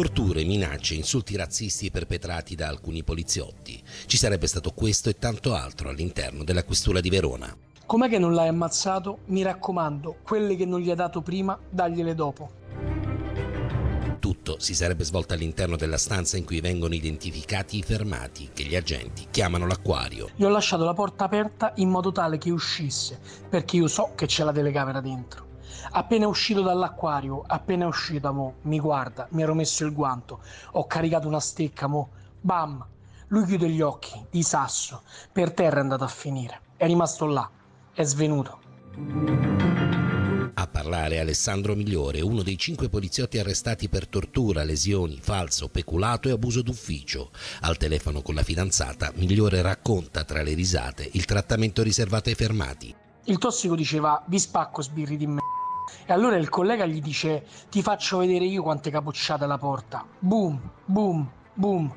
Torture, minacce, insulti razzisti perpetrati da alcuni poliziotti. Ci sarebbe stato questo e tanto altro all'interno della questura di Verona. Com'è che non l'hai ammazzato? Mi raccomando, quelle che non gli hai dato prima, dagliele dopo. Tutto si sarebbe svolto all'interno della stanza in cui vengono identificati i fermati, che gli agenti chiamano l'acquario. Gli ho lasciato la porta aperta in modo tale che uscisse, perché io so che c'è la telecamera dentro. Appena uscito dall'acquario, appena uscita, mo, mi guarda, mi ero messo il guanto, ho caricato una stecca, mo, bam! Lui chiude gli occhi, di sasso, per terra è andato a finire. È rimasto là, è svenuto. A parlare Alessandro Migliore, uno dei cinque poliziotti arrestati per tortura, lesioni, falso, peculato e abuso d'ufficio. Al telefono con la fidanzata, Migliore racconta tra le risate il trattamento riservato ai fermati. Il tossico diceva: Vi spacco sbirri di me. E allora il collega gli dice: Ti faccio vedere io quante capocciate alla porta. Boom, boom, boom.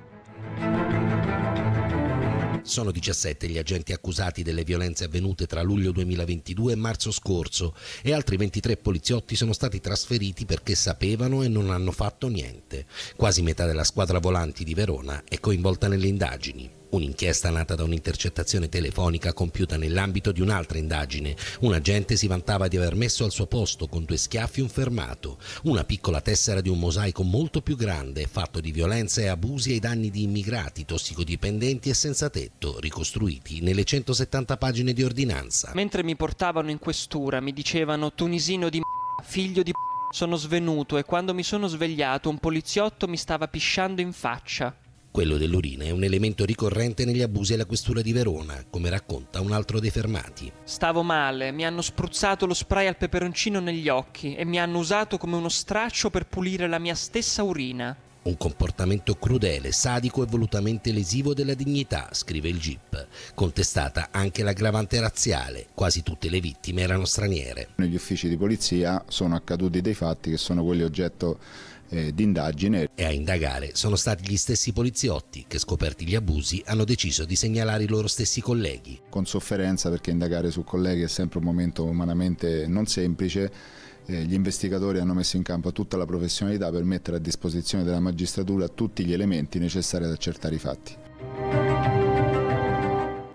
Sono 17 gli agenti accusati delle violenze avvenute tra luglio 2022 e marzo scorso e altri 23 poliziotti sono stati trasferiti perché sapevano e non hanno fatto niente. Quasi metà della squadra volanti di Verona è coinvolta nelle indagini. Un'inchiesta nata da un'intercettazione telefonica compiuta nell'ambito di un'altra indagine. Un agente si vantava di aver messo al suo posto con due schiaffi un fermato, una piccola tessera di un mosaico molto più grande, fatto di violenza e abusi ai danni di immigrati, tossicodipendenti e senza tetto, ricostruiti nelle 170 pagine di ordinanza. Mentre mi portavano in questura mi dicevano tunisino di m***a, figlio di m***a, sono svenuto e quando mi sono svegliato un poliziotto mi stava pisciando in faccia. Quello dell'urina è un elemento ricorrente negli abusi alla questura di Verona, come racconta un altro dei fermati. Stavo male, mi hanno spruzzato lo spray al peperoncino negli occhi e mi hanno usato come uno straccio per pulire la mia stessa urina. Un comportamento crudele, sadico e volutamente lesivo della dignità, scrive il GIP. Contestata anche l'aggravante razziale, quasi tutte le vittime erano straniere. Negli uffici di polizia sono accaduti dei fatti che sono quelli oggetto eh, d'indagine. E a indagare sono stati gli stessi poliziotti che, scoperti gli abusi, hanno deciso di segnalare i loro stessi colleghi. Con sofferenza perché indagare su colleghi è sempre un momento umanamente non semplice eh, gli investigatori hanno messo in campo tutta la professionalità per mettere a disposizione della magistratura tutti gli elementi necessari ad accertare i fatti.